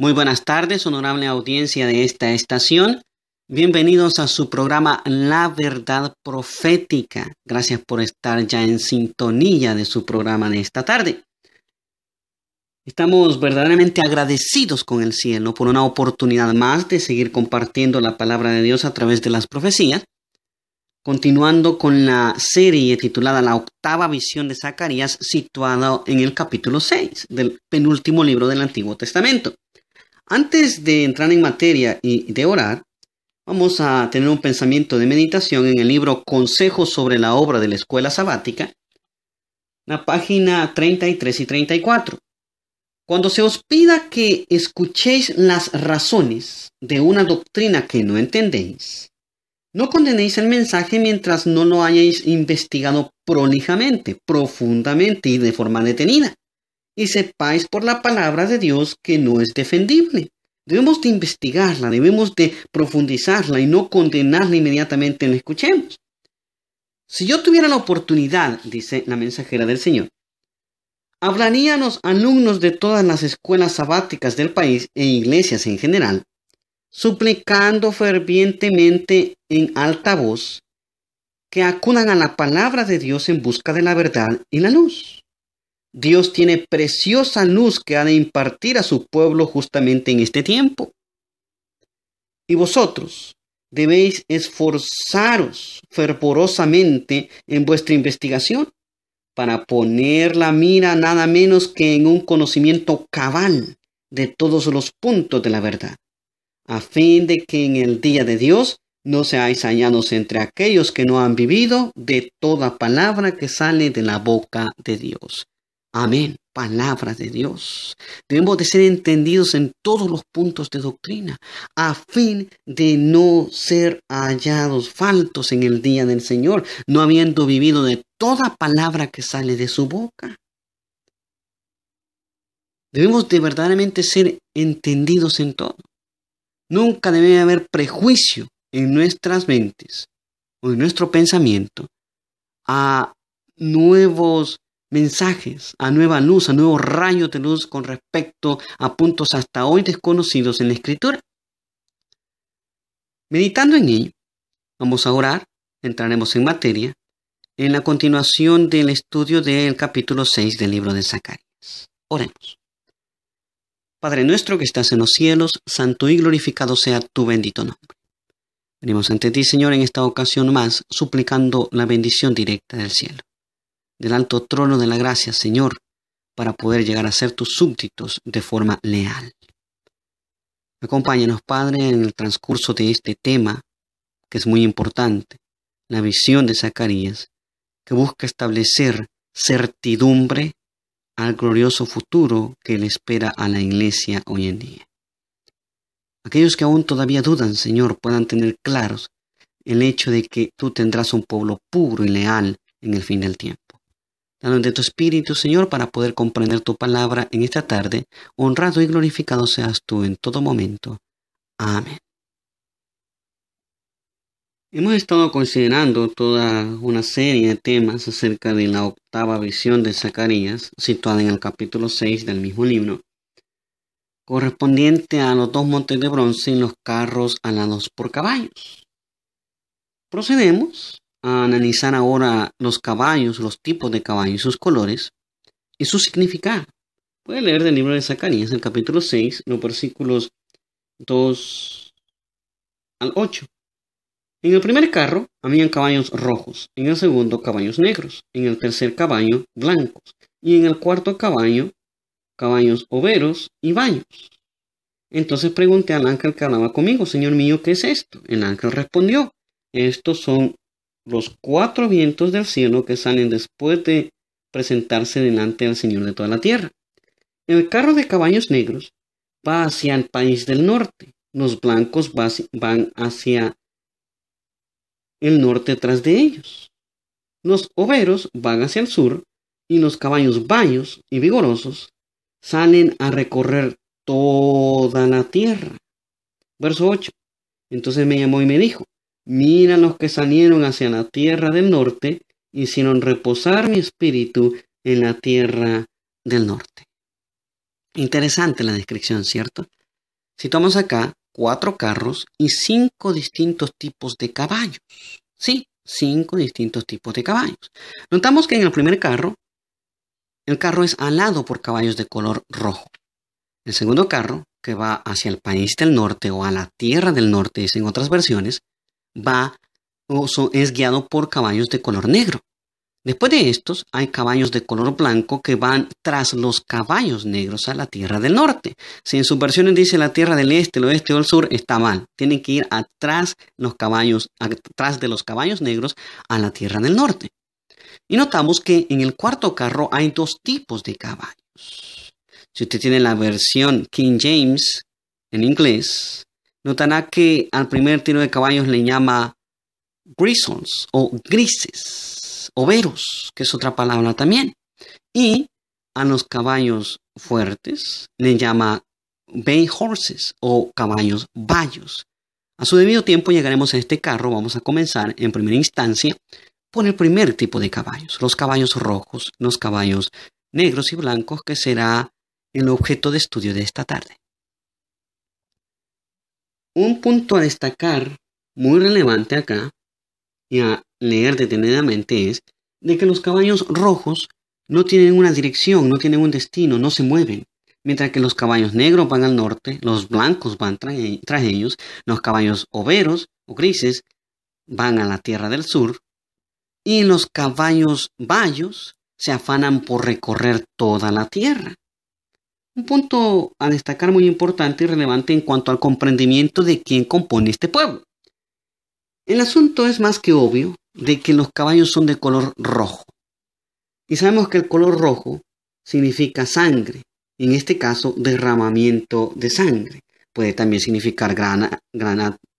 Muy buenas tardes, honorable audiencia de esta estación. Bienvenidos a su programa La Verdad Profética. Gracias por estar ya en sintonía de su programa de esta tarde. Estamos verdaderamente agradecidos con el cielo por una oportunidad más de seguir compartiendo la palabra de Dios a través de las profecías. Continuando con la serie titulada La octava visión de Zacarías, situada en el capítulo 6 del penúltimo libro del Antiguo Testamento. Antes de entrar en materia y de orar, vamos a tener un pensamiento de meditación en el libro Consejos sobre la obra de la escuela sabática, la página 33 y 34. Cuando se os pida que escuchéis las razones de una doctrina que no entendéis, no condenéis el mensaje mientras no lo hayáis investigado prolijamente, profundamente y de forma detenida y sepáis por la palabra de Dios que no es defendible. Debemos de investigarla, debemos de profundizarla y no condenarla inmediatamente en la escuchemos. Si yo tuviera la oportunidad, dice la mensajera del Señor, hablaría a los alumnos de todas las escuelas sabáticas del país e iglesias en general, suplicando fervientemente en alta voz que acudan a la palabra de Dios en busca de la verdad y la luz. Dios tiene preciosa luz que ha de impartir a su pueblo justamente en este tiempo. Y vosotros debéis esforzaros fervorosamente en vuestra investigación para poner la mira nada menos que en un conocimiento cabal de todos los puntos de la verdad, a fin de que en el día de Dios no seáis hallados entre aquellos que no han vivido de toda palabra que sale de la boca de Dios. Amén, palabra de Dios. Debemos de ser entendidos en todos los puntos de doctrina, a fin de no ser hallados faltos en el día del Señor, no habiendo vivido de toda palabra que sale de su boca. Debemos de verdaderamente ser entendidos en todo. Nunca debe haber prejuicio en nuestras mentes o en nuestro pensamiento a nuevos mensajes, a nueva luz, a nuevos rayos de luz con respecto a puntos hasta hoy desconocidos en la escritura. Meditando en ello, vamos a orar, entraremos en materia, en la continuación del estudio del capítulo 6 del libro de Zacarías. Oremos. Padre nuestro que estás en los cielos, santo y glorificado sea tu bendito nombre. Venimos ante ti, Señor, en esta ocasión más, suplicando la bendición directa del cielo del alto trono de la gracia, Señor, para poder llegar a ser tus súbditos de forma leal. Acompáñanos, Padre, en el transcurso de este tema, que es muy importante, la visión de Zacarías, que busca establecer certidumbre al glorioso futuro que le espera a la iglesia hoy en día. Aquellos que aún todavía dudan, Señor, puedan tener claros el hecho de que tú tendrás un pueblo puro y leal en el fin del tiempo. Danos de tu Espíritu, Señor, para poder comprender tu palabra en esta tarde. Honrado y glorificado seas tú en todo momento. Amén. Hemos estado considerando toda una serie de temas acerca de la octava visión de Zacarías, situada en el capítulo 6 del mismo libro, correspondiente a los dos montes de bronce y los carros alados por caballos. Procedemos a analizar ahora los caballos, los tipos de caballos, sus colores y su significado. puede leer del libro de Zacarías, el capítulo 6, los versículos 2 al 8. En el primer carro habían caballos rojos, en el segundo caballos negros, en el tercer caballo blancos y en el cuarto caballo caballos overos y baños. Entonces pregunté al ángel que hablaba conmigo, Señor mío, ¿qué es esto? El ángel respondió, estos son los cuatro vientos del cielo que salen después de presentarse delante del Señor de toda la tierra. El carro de caballos negros va hacia el país del norte, los blancos van hacia el norte tras de ellos, los overos van hacia el sur y los caballos bayos y vigorosos salen a recorrer toda la tierra. Verso 8. Entonces me llamó y me dijo, Mira los que salieron hacia la tierra del norte, hicieron reposar mi espíritu en la tierra del norte. Interesante la descripción, ¿cierto? Si tomamos acá cuatro carros y cinco distintos tipos de caballos. Sí, cinco distintos tipos de caballos. Notamos que en el primer carro, el carro es alado por caballos de color rojo. El segundo carro, que va hacia el país del norte o a la tierra del norte, dicen otras versiones, va o es guiado por caballos de color negro. Después de estos, hay caballos de color blanco que van tras los caballos negros a la tierra del norte. Si en sus versiones dice la tierra del este, el oeste o el sur, está mal. Tienen que ir atrás, los caballos, atrás de los caballos negros a la tierra del norte. Y notamos que en el cuarto carro hay dos tipos de caballos. Si usted tiene la versión King James en inglés, notará que al primer tiro de caballos le llama grisons o grises, o veros, que es otra palabra también. Y a los caballos fuertes le llama bay horses o caballos bayos. A su debido tiempo llegaremos a este carro, vamos a comenzar en primera instancia con el primer tipo de caballos, los caballos rojos, los caballos negros y blancos, que será el objeto de estudio de esta tarde. Un punto a destacar muy relevante acá y a leer detenidamente es de que los caballos rojos no tienen una dirección, no tienen un destino, no se mueven. Mientras que los caballos negros van al norte, los blancos van tras, e-, ellos, los caballos overos o grises van a la tierra del sur y los caballos bayos se afanan por recorrer toda la tierra. Un punto a destacar muy importante y relevante en cuanto al comprendimiento de quién compone este pueblo. El asunto es más que obvio de que los caballos son de color rojo. Y sabemos que el color rojo significa sangre, en este caso derramamiento de sangre. Puede también significar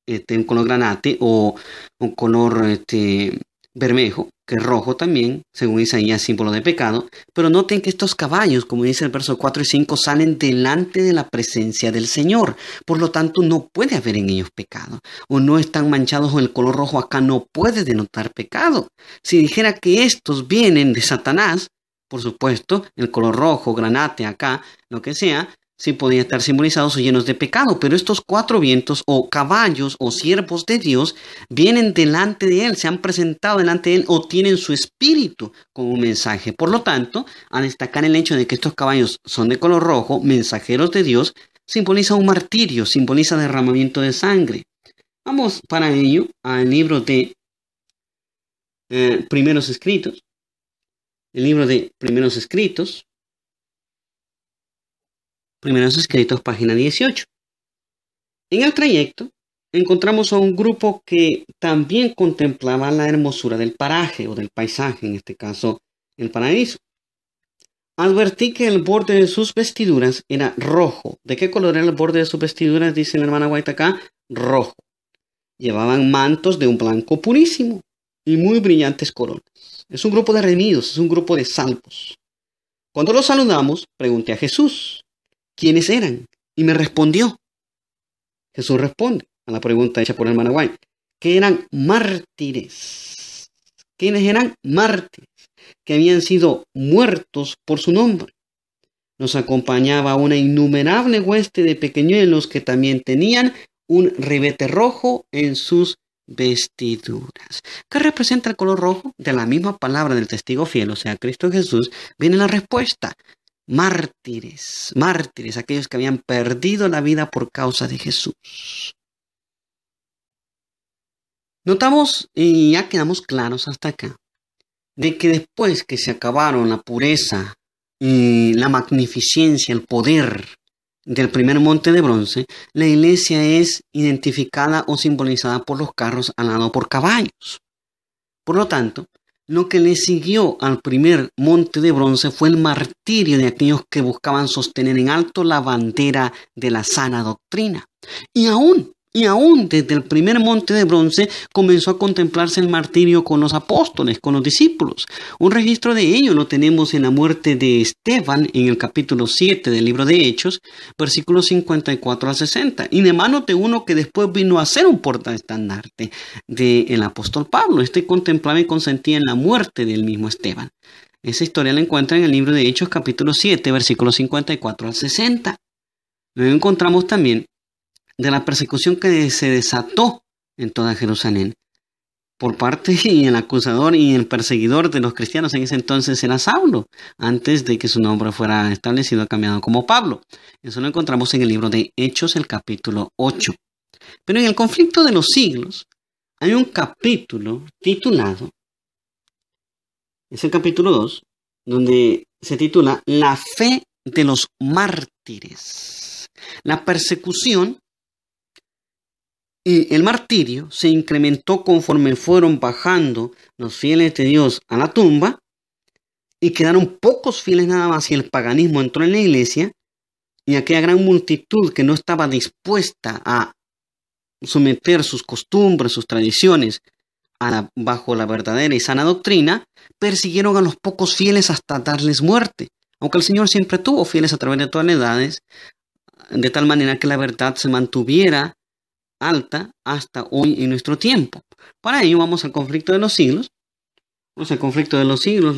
este, un color granate o un color este, bermejo, que es rojo también, según Isaías, símbolo de pecado. Pero noten que estos caballos, como dice el verso 4 y 5, salen delante de la presencia del Señor. Por lo tanto, no puede haber en ellos pecado. O no están manchados con el color rojo acá, no puede denotar pecado. Si dijera que estos vienen de Satanás, por supuesto, el color rojo, granate acá, lo que sea, sí podían estar simbolizados o llenos de pecado, pero estos cuatro vientos o caballos o siervos de Dios vienen delante de Él, se han presentado delante de Él o tienen su espíritu con un mensaje. Por lo tanto, al destacar el hecho de que estos caballos son de color rojo, mensajeros de Dios, simboliza un martirio, simboliza derramamiento de sangre. Vamos para ello al libro de eh, primeros escritos. El libro de primeros escritos, primeros escritos, página 18. En el trayecto encontramos a un grupo que también contemplaba la hermosura del paraje o del paisaje, en este caso el paraíso. Advertí que el borde de sus vestiduras era rojo. ¿De qué color era el borde de sus vestiduras? Dice la hermana Guaitaca rojo. Llevaban mantos de un blanco purísimo y muy brillantes coronas. Es un grupo de remidos, es un grupo de salvos. Cuando los saludamos, pregunté a Jesús, quiénes eran y me respondió. Jesús responde a la pregunta hecha por el Managuay, que eran mártires. ¿Quiénes eran mártires? Que habían sido muertos por su nombre. Nos acompañaba una innumerable hueste de pequeñuelos que también tenían un ribete rojo en sus vestiduras. ¿Qué representa el color rojo? De la misma palabra del testigo fiel, o sea, Cristo Jesús, viene la respuesta mártires, mártires, aquellos que habían perdido la vida por causa de Jesús. Notamos, y ya quedamos claros hasta acá, de que después que se acabaron la pureza y la magnificencia, el poder del primer monte de bronce, la iglesia es identificada o simbolizada por los carros alado por caballos. Por lo tanto, lo que le siguió al primer monte de bronce fue el martirio de aquellos que buscaban sostener en alto la bandera de la sana doctrina. Y aún y aún desde el primer monte de bronce comenzó a contemplarse el martirio con los apóstoles, con los discípulos. Un registro de ello lo tenemos en la muerte de Esteban en el capítulo 7 del libro de Hechos, versículos 54 al 60. Y de mano de uno que después vino a ser un portaestandarte del apóstol Pablo. Este contemplaba y consentía en la muerte del mismo Esteban. Esa historia la encuentra en el libro de Hechos capítulo 7, versículos 54 al 60. Luego encontramos también de la persecución que se desató en toda Jerusalén por parte del acusador y el perseguidor de los cristianos en ese entonces era Saulo, antes de que su nombre fuera establecido cambiado como Pablo. Eso lo encontramos en el libro de Hechos, el capítulo 8. Pero en el conflicto de los siglos hay un capítulo titulado, es el capítulo 2, donde se titula La fe de los mártires. La persecución y el martirio se incrementó conforme fueron bajando los fieles de Dios a la tumba y quedaron pocos fieles nada más y el paganismo entró en la iglesia y aquella gran multitud que no estaba dispuesta a someter sus costumbres, sus tradiciones a bajo la verdadera y sana doctrina, persiguieron a los pocos fieles hasta darles muerte. Aunque el Señor siempre tuvo fieles a través de todas las edades, de tal manera que la verdad se mantuviera alta hasta hoy en nuestro tiempo. Para ello vamos al conflicto de los siglos. Vamos al conflicto de los siglos,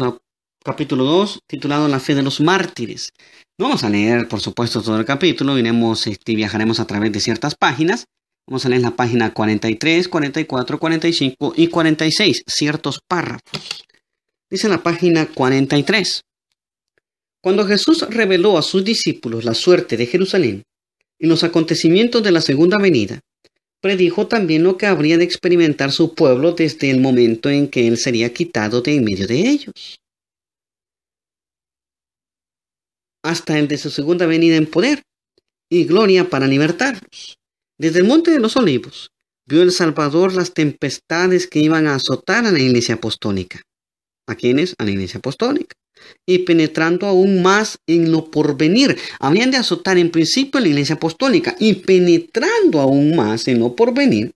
capítulo 2, titulado La fe de los mártires. vamos a leer, por supuesto, todo el capítulo, este, viajaremos a través de ciertas páginas. Vamos a leer la página 43, 44, 45 y 46, ciertos párrafos. Dice la página 43. Cuando Jesús reveló a sus discípulos la suerte de Jerusalén y los acontecimientos de la segunda venida, predijo también lo que habría de experimentar su pueblo desde el momento en que él sería quitado de en medio de ellos, hasta el de su segunda venida en poder y gloria para libertarlos. Desde el Monte de los Olivos vio el Salvador las tempestades que iban a azotar a la Iglesia Apostólica. ¿A quiénes? A la Iglesia Apostólica y penetrando aún más en lo porvenir. Habrían de azotar en principio la iglesia apostólica y penetrando aún más en lo porvenir.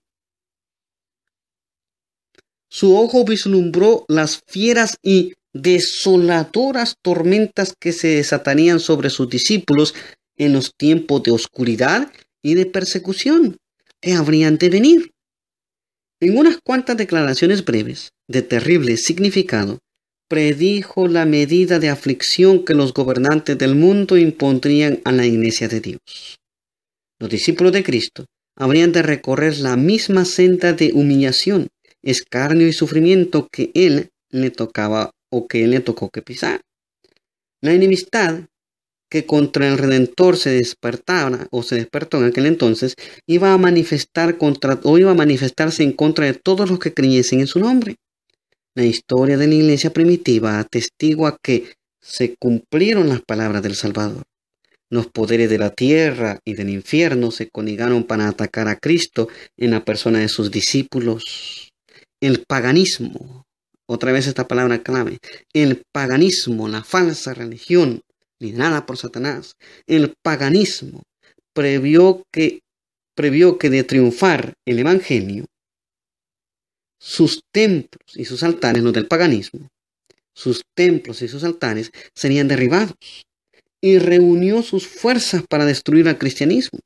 Su ojo vislumbró las fieras y desoladoras tormentas que se desatarían sobre sus discípulos en los tiempos de oscuridad y de persecución que habrían de venir. En unas cuantas declaraciones breves, de terrible significado, predijo la medida de aflicción que los gobernantes del mundo impondrían a la iglesia de Dios. Los discípulos de Cristo habrían de recorrer la misma senda de humillación, escarnio y sufrimiento que Él le tocaba o que Él le tocó que pisar. La enemistad que contra el Redentor se despertara o se despertó en aquel entonces, iba a manifestar contra o iba a manifestarse en contra de todos los que creyesen en su nombre. La historia de la iglesia primitiva atestigua que se cumplieron las palabras del Salvador. Los poderes de la tierra y del infierno se conigaron para atacar a Cristo en la persona de sus discípulos. El paganismo, otra vez esta palabra clave, el paganismo, la falsa religión liderada por Satanás, el paganismo previó que, previó que de triunfar el Evangelio, sus templos y sus altares, los del paganismo, sus templos y sus altares serían derribados. Y reunió sus fuerzas para destruir al cristianismo.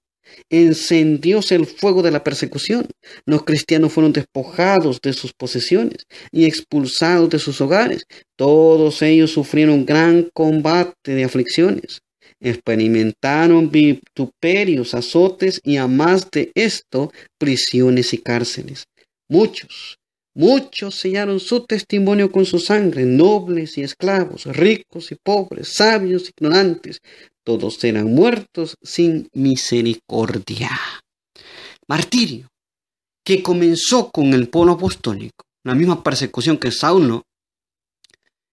Encendióse el fuego de la persecución. Los cristianos fueron despojados de sus posesiones y expulsados de sus hogares. Todos ellos sufrieron gran combate de aflicciones. Experimentaron vituperios, azotes y a más de esto prisiones y cárceles. Muchos Muchos sellaron su testimonio con su sangre, nobles y esclavos, ricos y pobres, sabios y ignorantes. Todos eran muertos sin misericordia. Martirio, que comenzó con el polo apostólico, la misma persecución que Saulo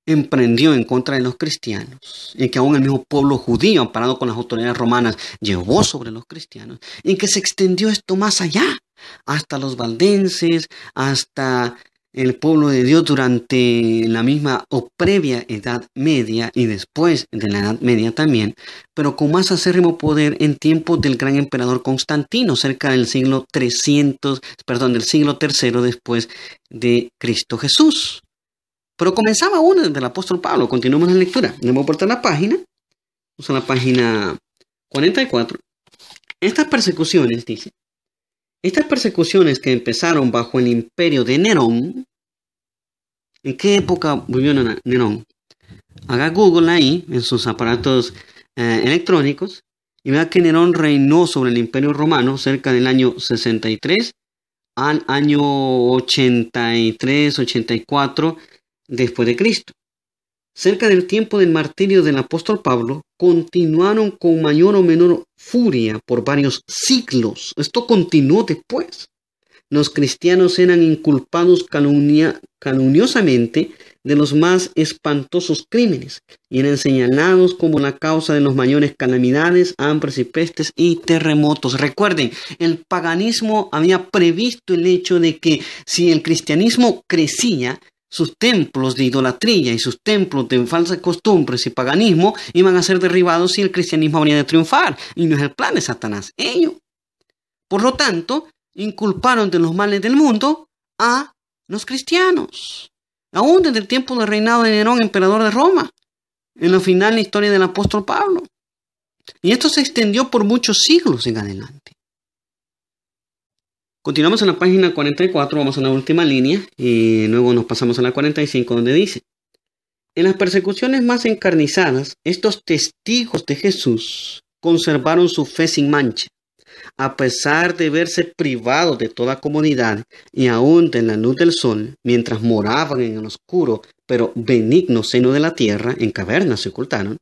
emprendió en contra de los cristianos, Y que aún el mismo pueblo judío, amparado con las autoridades romanas, llevó sobre los cristianos, en que se extendió esto más allá hasta los valdenses, hasta el pueblo de Dios durante la misma o previa Edad Media y después de la Edad Media también, pero con más acérrimo poder en tiempos del gran emperador Constantino, cerca del siglo 300, perdón, del siglo III después de Cristo Jesús. Pero comenzaba uno desde el apóstol Pablo. Continuamos la lectura. Le voy a la página. Vamos a la página 44. Estas persecuciones, dice, estas persecuciones que empezaron bajo el imperio de Nerón, ¿en qué época vivió Nerón? Haga Google ahí en sus aparatos eh, electrónicos y vea que Nerón reinó sobre el imperio romano cerca del año 63 al año 83, 84 después de Cristo cerca del tiempo del martirio del apóstol Pablo, continuaron con mayor o menor furia por varios siglos. Esto continuó después. Los cristianos eran inculpados calumniosamente de los más espantosos crímenes y eran señalados como la causa de las mayores calamidades, hambres y pestes y terremotos. Recuerden, el paganismo había previsto el hecho de que si el cristianismo crecía, sus templos de idolatría y sus templos de falsas costumbres y paganismo iban a ser derribados y el cristianismo venía de triunfar. Y no es el plan de Satanás, ellos. Por lo tanto, inculparon de los males del mundo a los cristianos. Aún desde el tiempo del reinado de Nerón, emperador de Roma, en la final la historia del apóstol Pablo. Y esto se extendió por muchos siglos en adelante. Continuamos en la página 44, vamos a la última línea y luego nos pasamos a la 45 donde dice, en las persecuciones más encarnizadas, estos testigos de Jesús conservaron su fe sin mancha, a pesar de verse privados de toda comodidad y aún de la luz del sol, mientras moraban en el oscuro pero benigno seno de la tierra, en cavernas se ocultaron,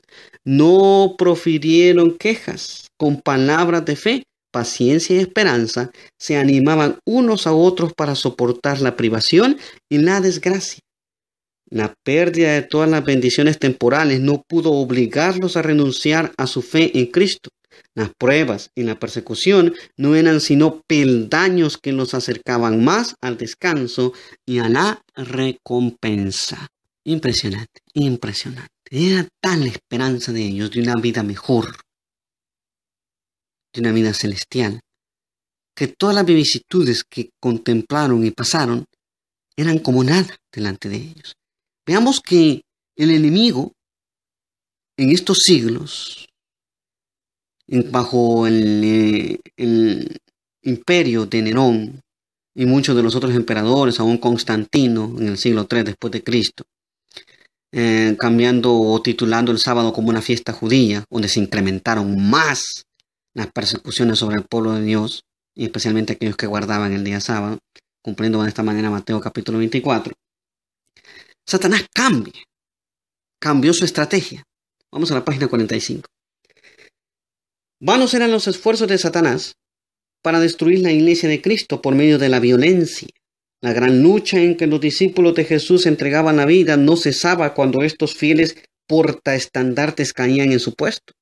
no profirieron quejas con palabras de fe paciencia y esperanza, se animaban unos a otros para soportar la privación y la desgracia. La pérdida de todas las bendiciones temporales no pudo obligarlos a renunciar a su fe en Cristo. Las pruebas y la persecución no eran sino peldaños que los acercaban más al descanso y a la recompensa. Impresionante, impresionante. Era tal la esperanza de ellos de una vida mejor una vida celestial, que todas las vicisitudes que contemplaron y pasaron eran como nada delante de ellos. Veamos que el enemigo en estos siglos, bajo eh, el, imperio de Nerón y muchos de los otros emperadores, aún Constantino en el siglo III después de Cristo, eh, cambiando o titulando el sábado como una fiesta judía, donde se incrementaron más las persecuciones sobre el pueblo de Dios, y especialmente aquellos que guardaban el día sábado, cumpliendo de esta manera Mateo capítulo 24, Satanás cambia, cambió su estrategia. Vamos a la página 45. Vanos eran los esfuerzos de Satanás para destruir la iglesia de Cristo por medio de la violencia. La gran lucha en que los discípulos de Jesús entregaban la vida no cesaba cuando estos fieles portaestandartes caían en su puesto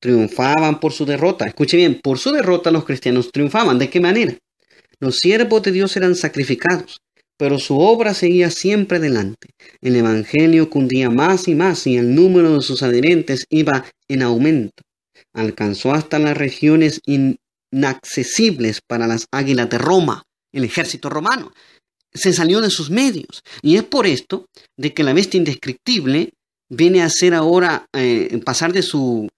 triunfaban por su derrota. Escuche bien, por su derrota los cristianos triunfaban. ¿De qué manera? Los siervos de Dios eran sacrificados, pero su obra seguía siempre adelante. El Evangelio cundía más y más y el número de sus adherentes iba en aumento. Alcanzó hasta las regiones inaccesibles para las águilas de Roma, el ejército romano. Se salió de sus medios. Y es por esto de que la bestia indescriptible viene a ser ahora, eh, pasar de su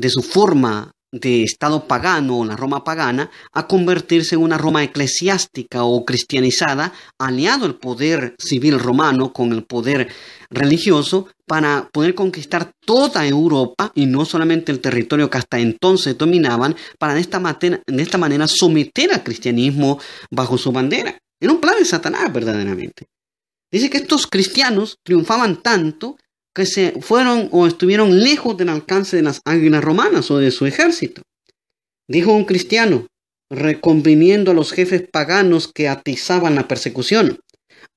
de su forma de Estado pagano o la Roma pagana a convertirse en una Roma eclesiástica o cristianizada, aliado el poder civil romano con el poder religioso para poder conquistar toda Europa y no solamente el territorio que hasta entonces dominaban, para de esta, de esta manera someter al cristianismo bajo su bandera. Era un plan de Satanás verdaderamente. Dice que estos cristianos triunfaban tanto que se fueron o estuvieron lejos del alcance de las águilas romanas o de su ejército. Dijo un cristiano, reconviniendo a los jefes paganos que atizaban la persecución,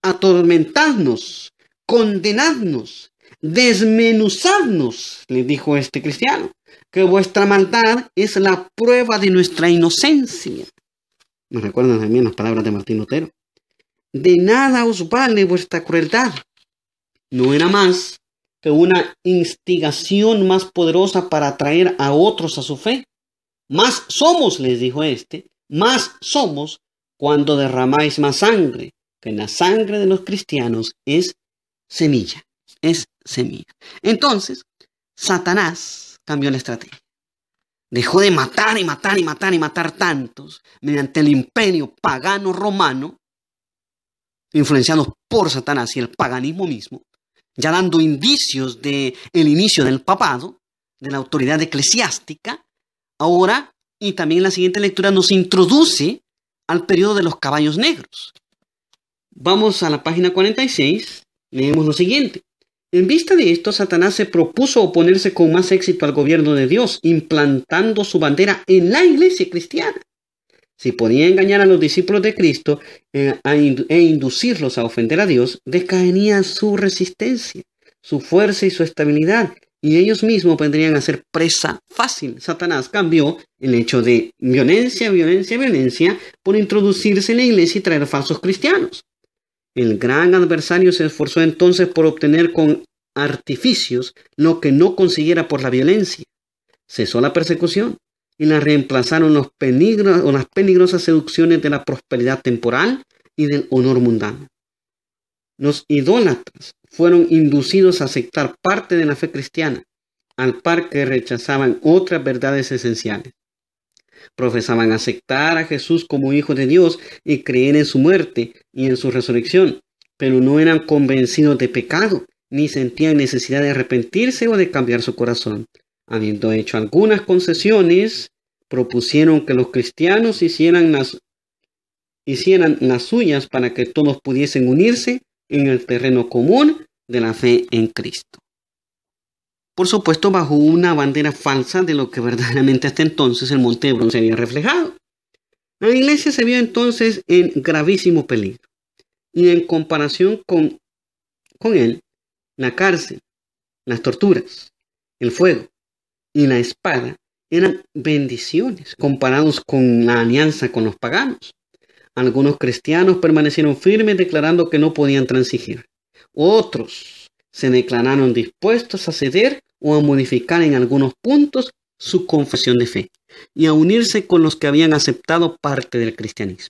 atormentadnos, condenadnos, desmenuzadnos, le dijo este cristiano, que vuestra maldad es la prueba de nuestra inocencia. Me recuerdan también las palabras de Martín Otero? De nada os vale vuestra crueldad. No era más que una instigación más poderosa para atraer a otros a su fe. Más somos, les dijo este, más somos cuando derramáis más sangre, que la sangre de los cristianos es semilla, es semilla. Entonces, Satanás cambió la estrategia. Dejó de matar y matar y matar y matar tantos mediante el imperio pagano romano, influenciados por Satanás y el paganismo mismo, ya dando indicios del el inicio del papado, de la autoridad eclesiástica, ahora y también en la siguiente lectura nos introduce al periodo de los caballos negros. Vamos a la página 46, leemos lo siguiente. En vista de esto, Satanás se propuso oponerse con más éxito al gobierno de Dios, implantando su bandera en la iglesia cristiana si podía engañar a los discípulos de Cristo eh, e inducirlos a ofender a Dios, decaería su resistencia, su fuerza y su estabilidad, y ellos mismos vendrían a ser presa fácil. Satanás cambió el hecho de violencia, violencia, violencia por introducirse en la iglesia y traer falsos cristianos. El gran adversario se esforzó entonces por obtener con artificios lo que no consiguiera por la violencia. Cesó la persecución, y la reemplazaron las peligrosas seducciones de la prosperidad temporal y del honor mundano. Los idólatras fueron inducidos a aceptar parte de la fe cristiana, al par que rechazaban otras verdades esenciales. Profesaban aceptar a Jesús como Hijo de Dios y creer en su muerte y en su resurrección, pero no eran convencidos de pecado, ni sentían necesidad de arrepentirse o de cambiar su corazón, habiendo hecho algunas concesiones propusieron que los cristianos hicieran las, hicieran suyas para que todos pudiesen unirse en el terreno común de la fe en Cristo. Por supuesto, bajo una bandera falsa de lo que verdaderamente hasta entonces el Monte Bruno se había reflejado. La iglesia se vio entonces en gravísimo peligro y en comparación con, con él, la cárcel, las torturas, el fuego y la espada eran bendiciones comparados con la alianza con los paganos. Algunos cristianos permanecieron firmes declarando que no podían transigir. Otros se declararon dispuestos a ceder o a modificar en algunos puntos su confesión de fe y a unirse con los que habían aceptado parte del cristianismo,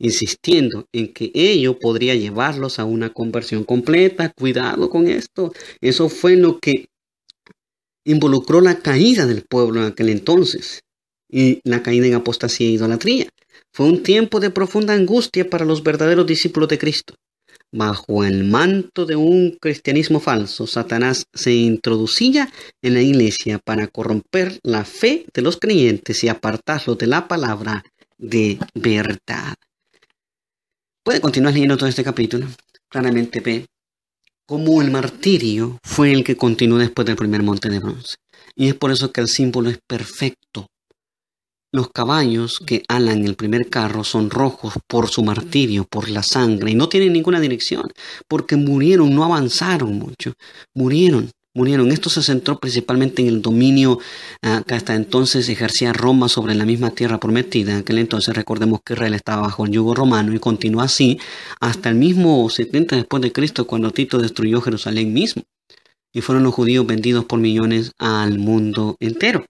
insistiendo en que ello podría llevarlos a una conversión completa. Cuidado con esto. Eso fue lo que involucró la caída del pueblo en aquel entonces y la caída en apostasía e idolatría. Fue un tiempo de profunda angustia para los verdaderos discípulos de Cristo. Bajo el manto de un cristianismo falso, Satanás se introducía en la iglesia para corromper la fe de los creyentes y apartarlos de la palabra de verdad. Puede continuar leyendo todo este capítulo. Claramente ve como el martirio fue el que continuó después del primer monte de bronce. Y es por eso que el símbolo es perfecto. Los caballos que alan el primer carro son rojos por su martirio, por la sangre, y no tienen ninguna dirección, porque murieron, no avanzaron mucho, murieron. Esto se centró principalmente en el dominio ah, que hasta entonces ejercía Roma sobre la misma tierra prometida. En aquel entonces recordemos que Israel estaba bajo el yugo romano y continuó así hasta el mismo 70 después de Cristo cuando Tito destruyó Jerusalén mismo. Y fueron los judíos vendidos por millones al mundo entero.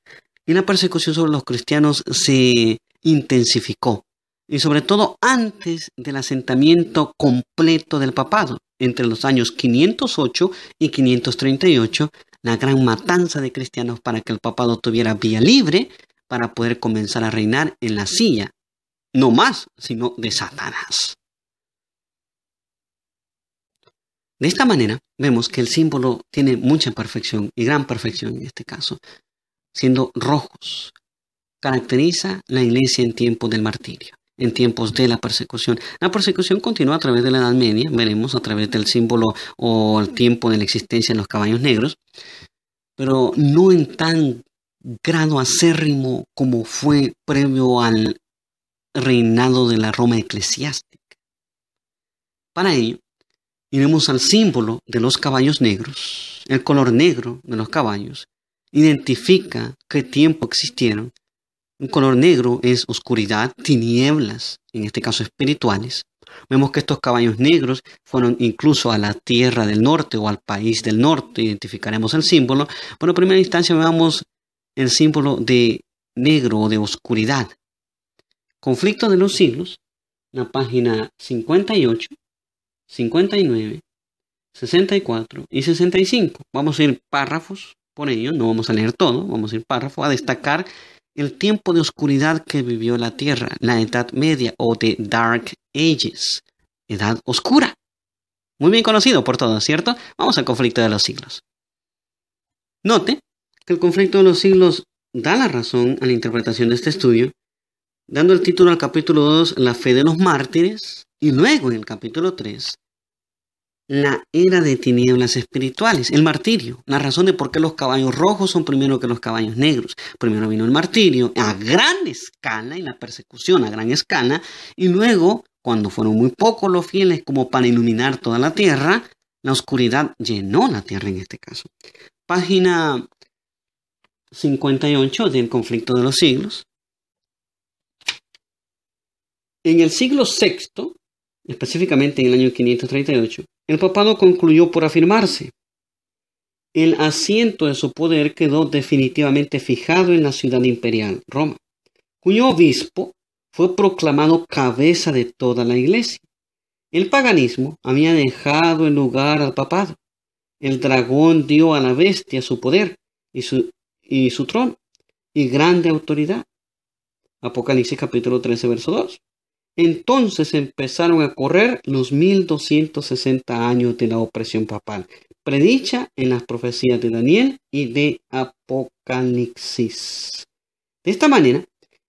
Y la persecución sobre los cristianos se intensificó. Y sobre todo antes del asentamiento completo del papado entre los años 508 y 538 la gran matanza de cristianos para que el papado tuviera vía libre para poder comenzar a reinar en la silla, no más, sino de Satanás. De esta manera vemos que el símbolo tiene mucha perfección y gran perfección en este caso, siendo rojos. Caracteriza la iglesia en tiempo del martirio en tiempos de la persecución. La persecución continúa a través de la Edad Media, veremos a través del símbolo o el tiempo de la existencia de los caballos negros, pero no en tan grado acérrimo como fue previo al reinado de la Roma eclesiástica. Para ello, iremos al símbolo de los caballos negros. El color negro de los caballos identifica qué tiempo existieron un color negro es oscuridad, tinieblas, en este caso espirituales. Vemos que estos caballos negros fueron incluso a la tierra del norte o al país del norte, identificaremos el símbolo, Bueno, en primera instancia veamos el símbolo de negro o de oscuridad. Conflicto de los siglos, la página 58, 59, 64 y 65. Vamos a ir párrafos por ello, no vamos a leer todo, vamos a ir párrafo a destacar el tiempo de oscuridad que vivió la Tierra, la Edad Media o The Dark Ages, Edad Oscura. Muy bien conocido por todos, ¿cierto? Vamos al conflicto de los siglos. Note que el conflicto de los siglos da la razón a la interpretación de este estudio, dando el título al capítulo 2, La fe de los mártires, y luego en el capítulo 3, la era de tinieblas espirituales, el martirio, la razón de por qué los caballos rojos son primero que los caballos negros. Primero vino el martirio a gran escala y la persecución a gran escala, y luego, cuando fueron muy pocos los fieles como para iluminar toda la tierra, la oscuridad llenó la tierra en este caso. Página 58 del conflicto de los siglos. En el siglo VI, específicamente en el año 538, el papado concluyó por afirmarse. El asiento de su poder quedó definitivamente fijado en la ciudad imperial, Roma, cuyo obispo fue proclamado cabeza de toda la iglesia. El paganismo había dejado el lugar al papado. El dragón dio a la bestia su poder y su, y su trono y grande autoridad. Apocalipsis capítulo 13, verso 2. Entonces empezaron a correr los 1260 años de la opresión papal, predicha en las profecías de Daniel y de Apocalipsis. De esta manera,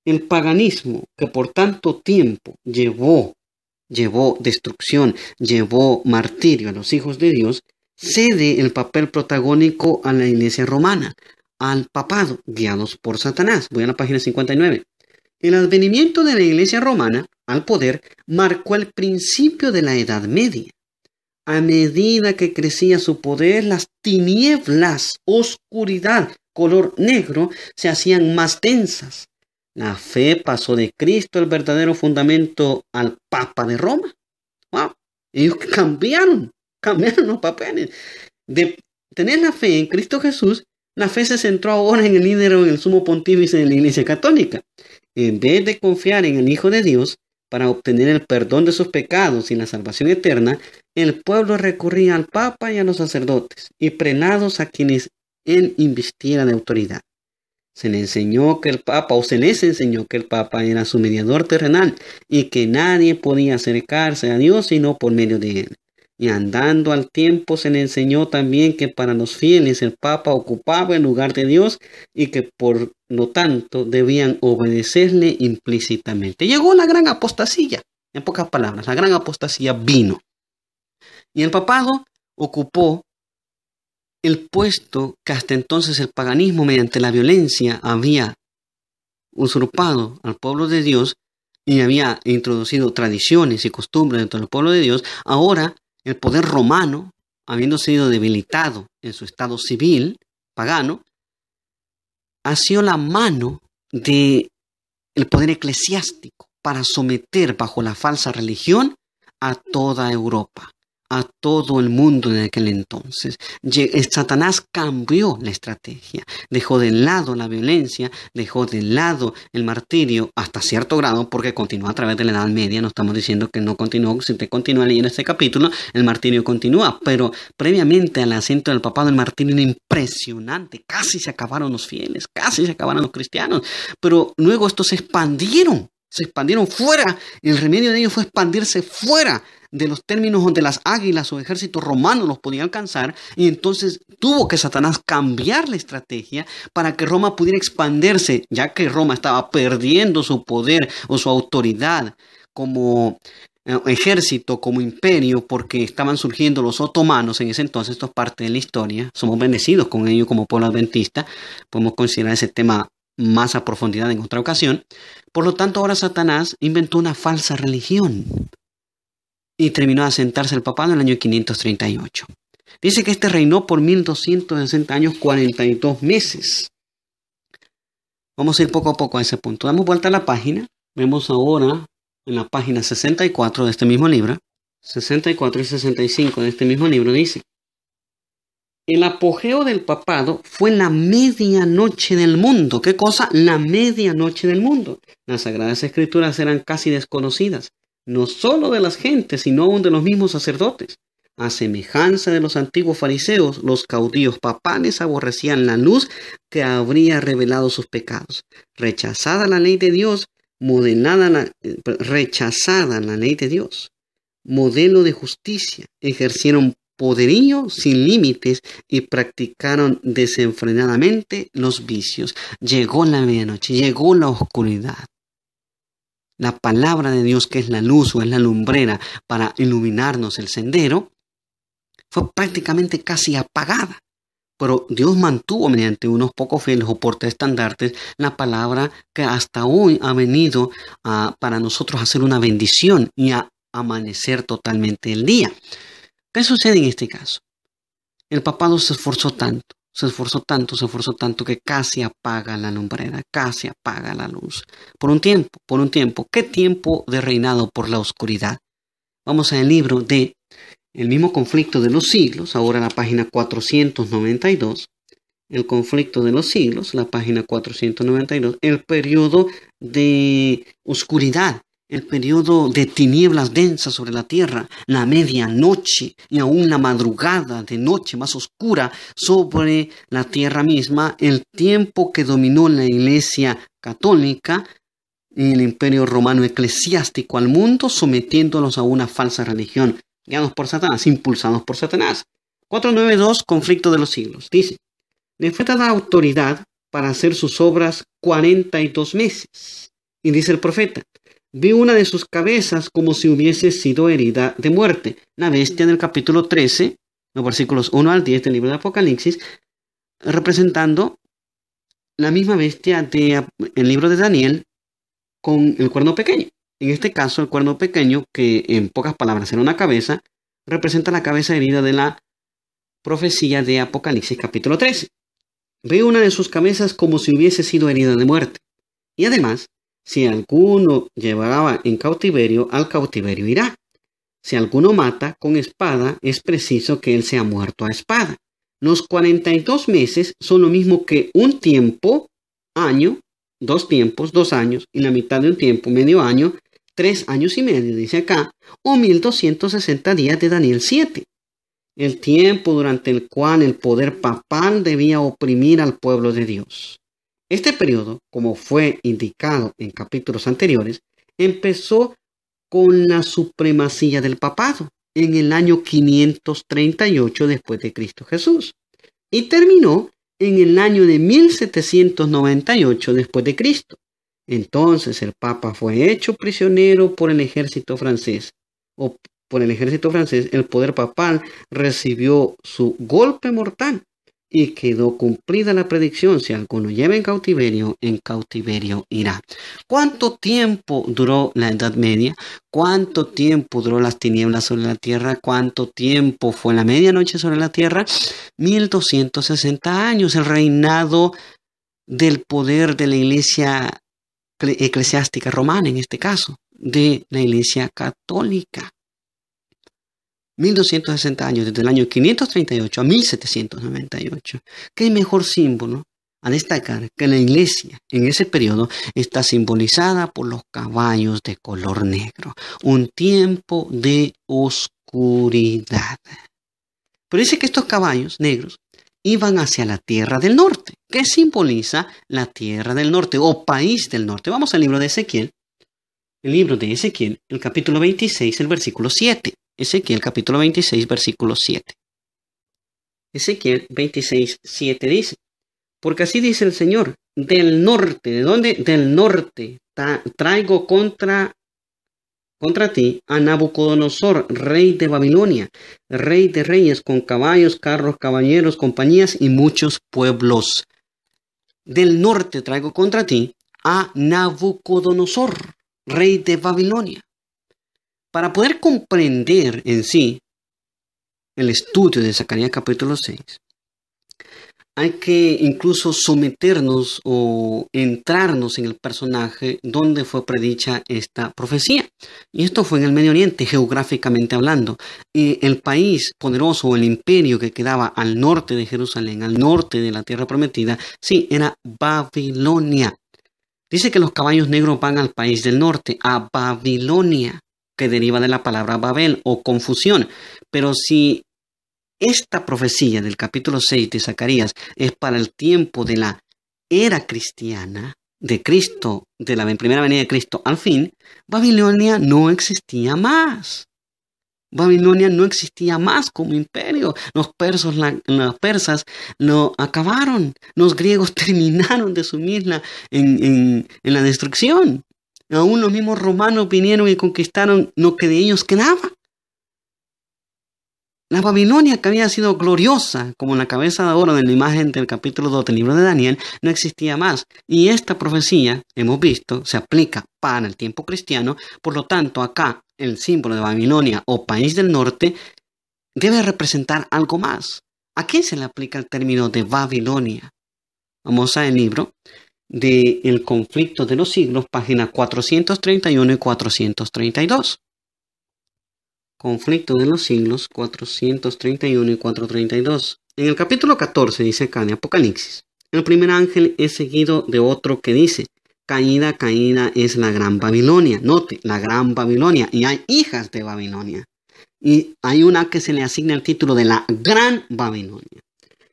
el paganismo que por tanto tiempo llevó, llevó destrucción, llevó martirio a los hijos de Dios, cede el papel protagónico a la iglesia romana, al papado, guiados por Satanás. Voy a la página 59. El advenimiento de la iglesia romana poder marcó el principio de la Edad Media. A medida que crecía su poder, las tinieblas, oscuridad, color negro, se hacían más densas. La fe pasó de Cristo, el verdadero fundamento, al Papa de Roma. ¡Wow! Ellos cambiaron, cambiaron los papeles. De tener la fe en Cristo Jesús, la fe se centró ahora en el líder en el sumo pontífice de la Iglesia Católica. En vez de confiar en el Hijo de Dios, para obtener el perdón de sus pecados y la salvación eterna, el pueblo recurría al Papa y a los sacerdotes, y prenados a quienes él invistiera de autoridad. Se le enseñó que el Papa, o se les enseñó que el Papa era su mediador terrenal y que nadie podía acercarse a Dios sino por medio de él. Y andando al tiempo se le enseñó también que para los fieles el Papa ocupaba el lugar de Dios y que por no tanto, debían obedecerle implícitamente. Llegó la gran apostasía, en pocas palabras, la gran apostasía vino. Y el papado ocupó el puesto que hasta entonces el paganismo mediante la violencia había usurpado al pueblo de Dios y había introducido tradiciones y costumbres dentro del pueblo de Dios, ahora el poder romano, habiendo sido debilitado en su estado civil pagano, ha sido la mano del el poder eclesiástico para someter bajo la falsa religión a toda Europa a todo el mundo de aquel entonces. Eh, Satanás cambió la estrategia, dejó de lado la violencia, dejó de lado el martirio hasta cierto grado, porque continuó a través de la Edad Media, no estamos diciendo que no continuó, si te continúa leyendo este capítulo, el martirio continúa, pero previamente al asiento del papado el martirio era impresionante, casi se acabaron los fieles, casi se acabaron los cristianos, pero luego estos se expandieron se expandieron fuera. El remedio de ellos fue expandirse fuera de los términos donde las águilas o ejércitos romanos los podía alcanzar, y entonces tuvo que Satanás cambiar la estrategia para que Roma pudiera expandirse, ya que Roma estaba perdiendo su poder o su autoridad como eh, ejército, como imperio, porque estaban surgiendo los otomanos en ese entonces, esto es parte de la historia, somos bendecidos con ello como pueblo adventista, podemos considerar ese tema más a profundidad en otra ocasión, por lo tanto ahora Satanás inventó una falsa religión, y terminó de asentarse el papado en el año 538. Dice que este reinó por 1260 años, 42 meses. Vamos a ir poco a poco a ese punto. Damos vuelta a la página. Vemos ahora en la página 64 de este mismo libro, 64 y 65 de este mismo libro, dice, el apogeo del papado fue la medianoche del mundo. ¿Qué cosa? La medianoche del mundo. Las sagradas escrituras eran casi desconocidas no solo de las gentes, sino aún de los mismos sacerdotes. A semejanza de los antiguos fariseos, los caudillos papales aborrecían la luz que habría revelado sus pecados. Rechazada la ley de Dios, modelada la, eh, rechazada la ley de Dios, modelo de justicia, ejercieron poderío sin límites y practicaron desenfrenadamente los vicios. Llegó la medianoche, llegó la oscuridad la palabra de Dios que es la luz o es la lumbrera para iluminarnos el sendero, fue prácticamente casi apagada. Pero Dios mantuvo mediante unos pocos fieles o estandartes la palabra que hasta hoy ha venido para nosotros a ser una bendición y a amanecer totalmente el día. ¿Qué sucede en este caso? El papado se esforzó tanto, se esforzó tanto, se esforzó tanto que casi apaga la lumbrera, casi apaga la luz. Por un tiempo, por un tiempo. ¿Qué tiempo de reinado por la oscuridad? Vamos al libro de El mismo conflicto de los siglos, ahora la página 492. El conflicto de los siglos, la página 492. El periodo de oscuridad el periodo de tinieblas densas sobre la tierra, la medianoche y aún la madrugada de noche más oscura sobre la tierra misma, el tiempo que dominó la Iglesia católica y el imperio romano eclesiástico al mundo, sometiéndolos a una falsa religión, guiados por Satanás, impulsados por Satanás. 492, conflicto de los siglos. Dice, le fue dada autoridad para hacer sus obras 42 meses. Y dice el profeta, Ve una de sus cabezas como si hubiese sido herida de muerte. La bestia del capítulo 13, los versículos 1 al 10 del libro de Apocalipsis, representando la misma bestia del libro de Daniel con el cuerno pequeño. En este caso, el cuerno pequeño, que en pocas palabras era una cabeza, representa la cabeza herida de la profecía de Apocalipsis capítulo 13. Ve una de sus cabezas como si hubiese sido herida de muerte. Y además, si alguno llevaba en cautiverio, al cautiverio irá. Si alguno mata con espada, es preciso que él sea muerto a espada. Los 42 meses son lo mismo que un tiempo, año, dos tiempos, dos años, y la mitad de un tiempo, medio año, tres años y medio, dice acá, o 1260 días de Daniel 7. El tiempo durante el cual el poder papal debía oprimir al pueblo de Dios. Este periodo, como fue indicado en capítulos anteriores, empezó con la supremacía del papado en el año 538 después de Cristo Jesús y terminó en el año de 1798 después de Cristo. Entonces el Papa fue hecho prisionero por el ejército francés o por el ejército francés el poder papal recibió su golpe mortal y quedó cumplida la predicción, si alguno lleva en cautiverio, en cautiverio irá. ¿Cuánto tiempo duró la Edad Media? ¿Cuánto tiempo duró las tinieblas sobre la tierra? ¿Cuánto tiempo fue la medianoche sobre la tierra? 1260 años, el reinado del poder de la iglesia eclesiástica romana en este caso, de la iglesia católica. 1260 años, desde el año 538 a 1798. ¿Qué mejor símbolo a destacar que la iglesia en ese periodo está simbolizada por los caballos de color negro, un tiempo de oscuridad. Pero dice que estos caballos negros iban hacia la tierra del norte, ¿Qué simboliza la tierra del norte o país del norte. Vamos al libro de Ezequiel, el libro de Ezequiel, el capítulo 26, el versículo 7. Ezequiel capítulo 26, versículo 7. Ezequiel 26, 7 dice, porque así dice el Señor, del norte, ¿de dónde? Del norte traigo contra, contra ti a Nabucodonosor, rey de Babilonia, rey de reyes, con caballos, carros, caballeros, compañías y muchos pueblos. Del norte traigo contra ti a Nabucodonosor, rey de Babilonia. Para poder comprender en sí el estudio de Zacarías capítulo 6, hay que incluso someternos o entrarnos en el personaje donde fue predicha esta profecía. Y esto fue en el Medio Oriente, geográficamente hablando. Y el país poderoso, el imperio que quedaba al norte de Jerusalén, al norte de la tierra prometida, sí, era Babilonia. Dice que los caballos negros van al país del norte, a Babilonia que deriva de la palabra Babel o confusión. Pero si esta profecía del capítulo 6 de Zacarías es para el tiempo de la era cristiana, de Cristo, de la primera venida de Cristo al fin, Babilonia no existía más. Babilonia no existía más como imperio. Los, persos, persas lo acabaron. Los griegos terminaron de sumirla en la destrucción. Aún los mismos romanos vinieron y conquistaron lo que de ellos quedaba. La Babilonia, que había sido gloriosa, como la cabeza de oro de la imagen del capítulo 2 del libro de Daniel, no existía más. Y esta profecía, hemos visto, se aplica para el tiempo cristiano. Por lo tanto, acá el símbolo de Babilonia o país del norte debe representar algo más. ¿A quién se le aplica el término de Babilonia? Vamos a el libro de El conflicto de los siglos, páginas 431 y 432. Conflicto de los siglos 431 y 432. En el capítulo 14 dice acá de Apocalipsis. El primer ángel es seguido de otro que dice, caída, caída es la gran Babilonia. Note, la gran Babilonia. Y hay hijas de Babilonia. Y hay una que se le asigna el título de la gran Babilonia.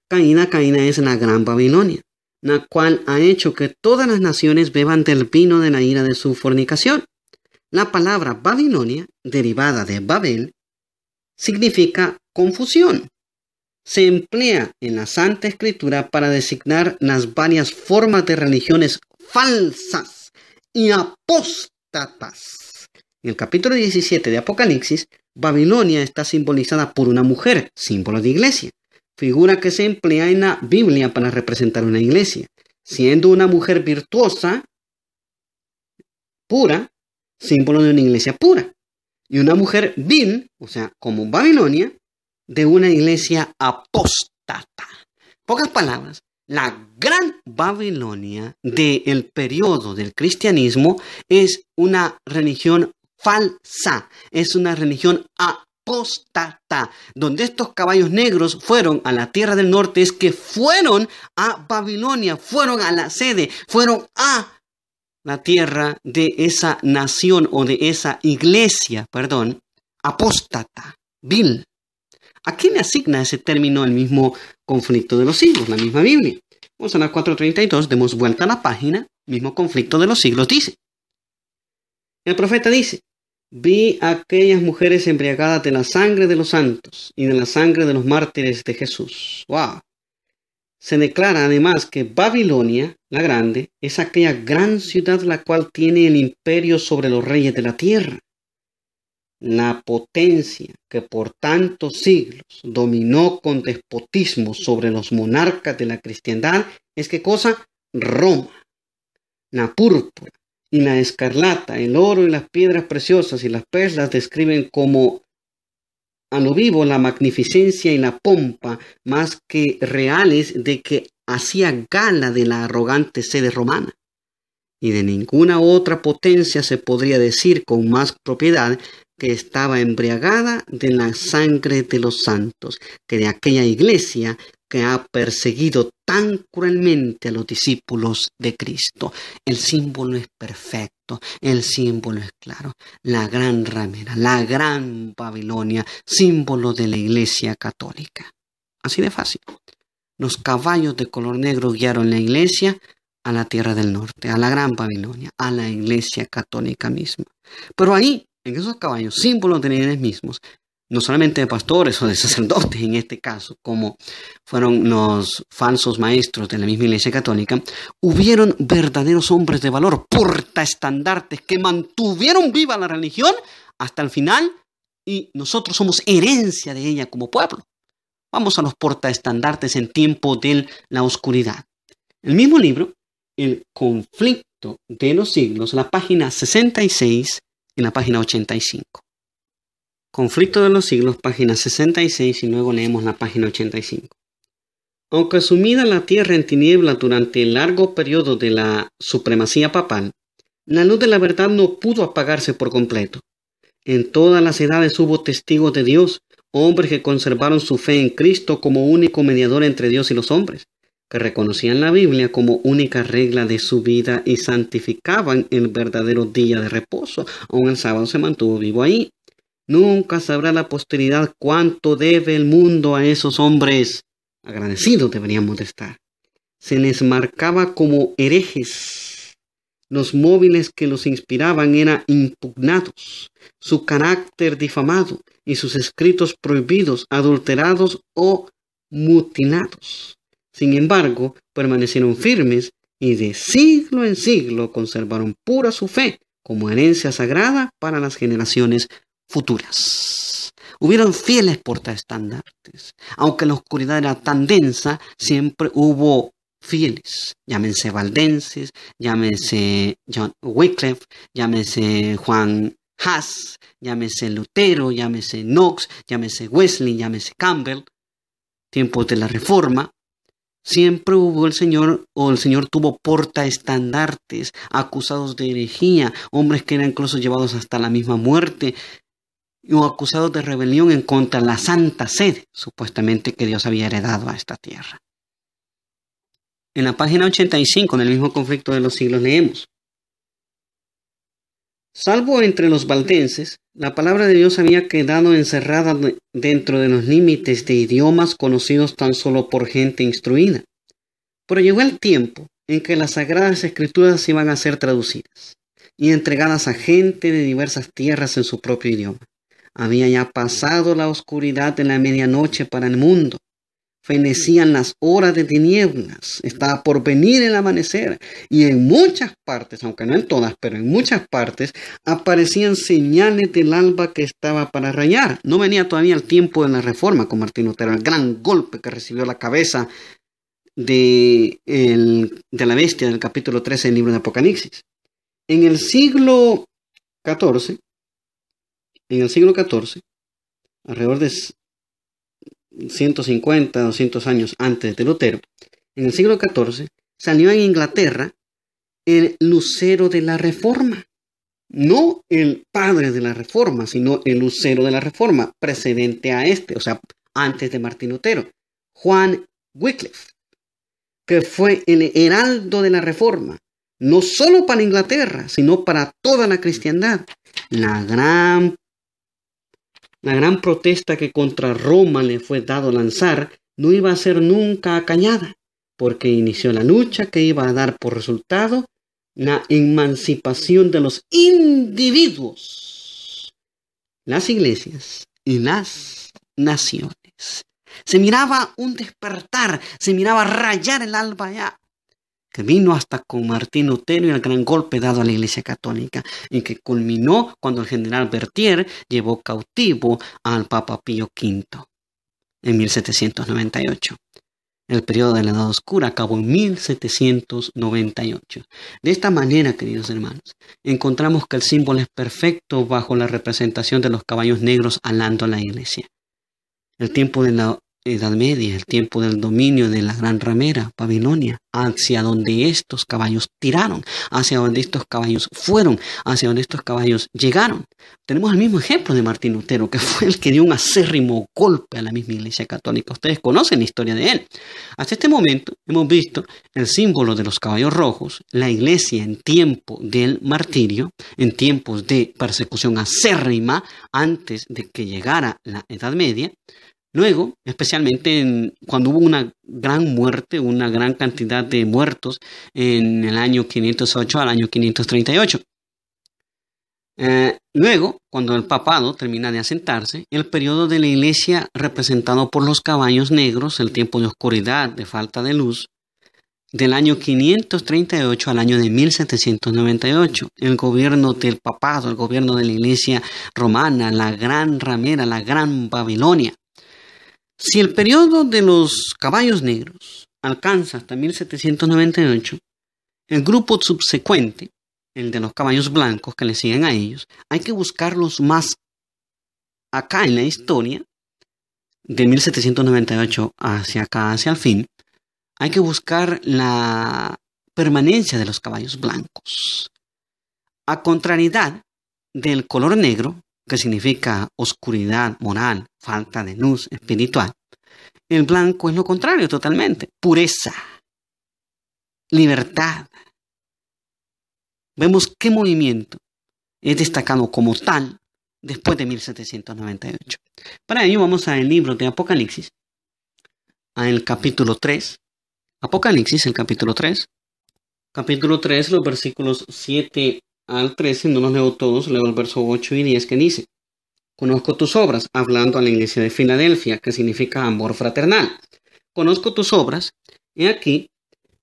Caída, caída es la gran Babilonia la cual ha hecho que todas las naciones beban del vino de la ira de su fornicación. La palabra Babilonia, derivada de Babel, significa confusión. Se emplea en la Santa Escritura para designar las varias formas de religiones falsas y apóstatas. En el capítulo 17 de Apocalipsis, Babilonia está simbolizada por una mujer, símbolo de iglesia figura que se emplea en la Biblia para representar una iglesia, siendo una mujer virtuosa, pura, símbolo de una iglesia pura, y una mujer vil, o sea, como Babilonia, de una iglesia apóstata. Pocas palabras, la gran Babilonia del periodo del cristianismo es una religión falsa, es una religión a apóstata, donde estos caballos negros fueron a la tierra del norte, es que fueron a Babilonia, fueron a la sede, fueron a la tierra de esa nación o de esa iglesia, perdón, apóstata, vil. ¿A quién le asigna ese término el mismo conflicto de los siglos, la misma Biblia? Vamos a la 4.32, demos vuelta a la página, mismo conflicto de los siglos dice. El profeta dice, Vi aquellas mujeres embriagadas de la sangre de los santos y de la sangre de los mártires de Jesús. ¡Wow! Se declara además que Babilonia, la grande, es aquella gran ciudad la cual tiene el imperio sobre los reyes de la tierra. La potencia que por tantos siglos dominó con despotismo sobre los monarcas de la cristiandad es que cosa? Roma. La púrpura, y la escarlata, el oro y las piedras preciosas y las perlas describen como a lo vivo la magnificencia y la pompa más que reales de que hacía gala de la arrogante sede romana. Y de ninguna otra potencia se podría decir con más propiedad que estaba embriagada de la sangre de los santos, que de aquella iglesia que ha perseguido tan cruelmente a los discípulos de Cristo. El símbolo es perfecto, el símbolo es claro. La gran ramera, la gran Babilonia, símbolo de la Iglesia Católica. Así de fácil. Los caballos de color negro guiaron la Iglesia a la tierra del norte, a la gran Babilonia, a la Iglesia Católica misma. Pero ahí, en esos caballos, símbolos de ellos mismos, no solamente de pastores o de sacerdotes en este caso, como fueron los falsos maestros de la misma Iglesia Católica, hubieron verdaderos hombres de valor, portaestandartes que mantuvieron viva la religión hasta el final y nosotros somos herencia de ella como pueblo. Vamos a los portaestandartes en tiempo de la oscuridad. El mismo libro, El conflicto de los siglos, la página 66 y la página 85. Conflicto de los siglos, página 66 y luego leemos la página 85. Aunque sumida la tierra en tiniebla durante el largo periodo de la supremacía papal, la luz de la verdad no pudo apagarse por completo. En todas las edades hubo testigos de Dios, hombres que conservaron su fe en Cristo como único mediador entre Dios y los hombres, que reconocían la Biblia como única regla de su vida y santificaban el verdadero día de reposo. Aún el sábado se mantuvo vivo ahí, Nunca sabrá la posteridad cuánto debe el mundo a esos hombres. Agradecidos deberíamos de estar. Se les marcaba como herejes. Los móviles que los inspiraban eran impugnados, su carácter difamado y sus escritos prohibidos, adulterados o mutinados. Sin embargo, permanecieron firmes y de siglo en siglo conservaron pura su fe como herencia sagrada para las generaciones futuras. Hubieron fieles portaestandartes. Aunque la oscuridad era tan densa, siempre hubo fieles. Llámense Valdenses, llámense John Wycliffe, llámense Juan Haas, llámese Lutero, llámese Knox, llámese Wesley, llámese Campbell, tiempos de la Reforma, siempre hubo el Señor o el Señor tuvo portaestandartes, acusados de herejía, hombres que eran incluso llevados hasta la misma muerte, y un acusado de rebelión en contra de la santa sede, supuestamente que Dios había heredado a esta tierra. En la página 85 del mismo conflicto de los siglos leemos. Salvo entre los valdenses, la palabra de Dios había quedado encerrada dentro de los límites de idiomas conocidos tan solo por gente instruida. Pero llegó el tiempo en que las sagradas escrituras iban a ser traducidas y entregadas a gente de diversas tierras en su propio idioma. Había ya pasado la oscuridad de la medianoche para el mundo. Fenecían las horas de tinieblas. Estaba por venir el amanecer. Y en muchas partes, aunque no en todas, pero en muchas partes, aparecían señales del alba que estaba para rayar. No venía todavía el tiempo de la reforma con Martín Lutero, el gran golpe que recibió la cabeza de, de la bestia del capítulo 13 del libro de Apocalipsis. En el siglo XIV, en el siglo XIV, alrededor de 150, 200 años antes de Lutero, en el siglo XIV salió en Inglaterra el lucero de la reforma. No el padre de la reforma, sino el lucero de la reforma, precedente a este, o sea, antes de Martín Lutero, Juan Wycliffe, que fue el heraldo de la reforma, no solo para Inglaterra, sino para toda la cristiandad. La gran la gran protesta que contra Roma le fue dado lanzar no iba a ser nunca acañada, porque inició la lucha que iba a dar por resultado la emancipación de los individuos, las iglesias y las naciones. Se miraba un despertar, se miraba rayar el alba ya que vino hasta con Martín Otero y el gran golpe dado a la Iglesia Católica, y que culminó cuando el general Bertier llevó cautivo al Papa Pío V en 1798. El periodo de la Edad Oscura acabó en 1798. De esta manera, queridos hermanos, encontramos que el símbolo es perfecto bajo la representación de los caballos negros alando a la iglesia. El tiempo de la Edad Media, el tiempo del dominio de la gran ramera, Babilonia, hacia donde estos caballos tiraron, hacia donde estos caballos fueron, hacia donde estos caballos llegaron. Tenemos el mismo ejemplo de Martín Lutero, que fue el que dio un acérrimo golpe a la misma Iglesia Católica. Ustedes conocen la historia de él. Hasta este momento hemos visto el símbolo de los caballos rojos, la Iglesia en tiempo del martirio, en tiempos de persecución acérrima, antes de que llegara la Edad Media. Luego, especialmente cuando hubo una gran muerte, una gran cantidad de muertos en el año 508 al año 538. Eh, luego, cuando el papado termina de asentarse, el periodo de la iglesia representado por los caballos negros, el tiempo de oscuridad, de falta de luz, del año 538 al año de 1798. El gobierno del papado, el gobierno de la iglesia romana, la gran ramera, la gran Babilonia. Si el periodo de los caballos negros alcanza hasta 1798, el grupo subsecuente, el de los caballos blancos que le siguen a ellos, hay que buscarlos más acá en la historia, de 1798 hacia acá, hacia el fin, hay que buscar la permanencia de los caballos blancos. A contrariedad del color negro, que significa oscuridad moral, falta de luz espiritual. El blanco es lo contrario totalmente, pureza, libertad. Vemos qué movimiento es destacado como tal después de 1798. Para ello vamos al libro de Apocalipsis, al capítulo 3. Apocalipsis, el capítulo 3. Capítulo 3, los versículos 7 al 13, no los leo todos, leo el verso 8 y 10 que dice, Conozco tus obras, hablando a la iglesia de Filadelfia, que significa amor fraternal. Conozco tus obras, he aquí,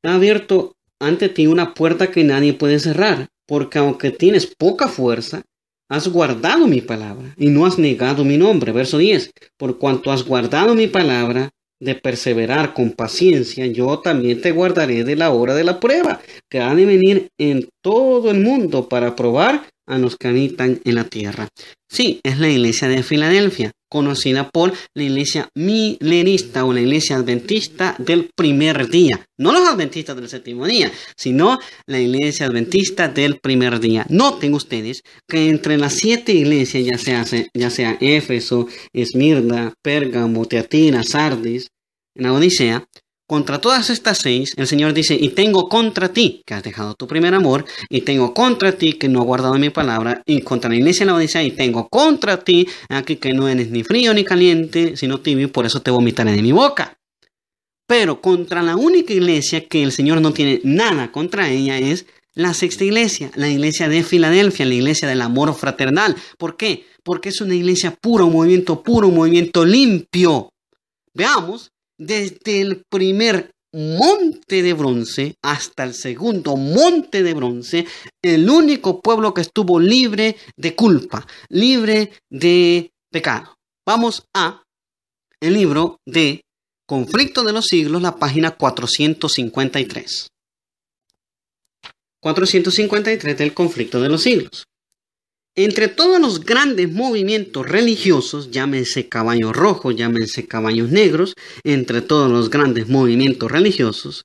ha abierto ante ti una puerta que nadie puede cerrar, porque aunque tienes poca fuerza, has guardado mi palabra y no has negado mi nombre. Verso 10, por cuanto has guardado mi palabra de perseverar con paciencia, yo también te guardaré de la hora de la prueba, que ha de venir en todo el mundo para probar a los que habitan en la tierra. Sí, es la iglesia de Filadelfia, conocida por la iglesia milenista o la iglesia adventista del primer día. No los adventistas del séptimo día, sino la iglesia adventista del primer día. Noten ustedes que entre las siete iglesias, ya sea, ya sea Éfeso, Esmirna, Pérgamo, teatina Sardis, en la Odisea, contra todas estas seis, el Señor dice, y tengo contra ti que has dejado tu primer amor, y tengo contra ti que no has guardado mi palabra, y contra la iglesia de la odisea, y tengo contra ti aquí que no eres ni frío ni caliente, sino tibio, por eso te vomitaré de mi boca. Pero contra la única iglesia que el Señor no tiene nada contra ella es la sexta iglesia, la iglesia de Filadelfia, la iglesia del amor fraternal. ¿Por qué? Porque es una iglesia puro, un movimiento puro, un movimiento limpio. Veamos desde el primer monte de bronce hasta el segundo monte de bronce, el único pueblo que estuvo libre de culpa, libre de pecado. Vamos a el libro de Conflicto de los siglos, la página 453. 453 del Conflicto de los siglos. Entre todos los grandes movimientos religiosos, llámense caballos rojos, llámense caballos negros, entre todos los grandes movimientos religiosos,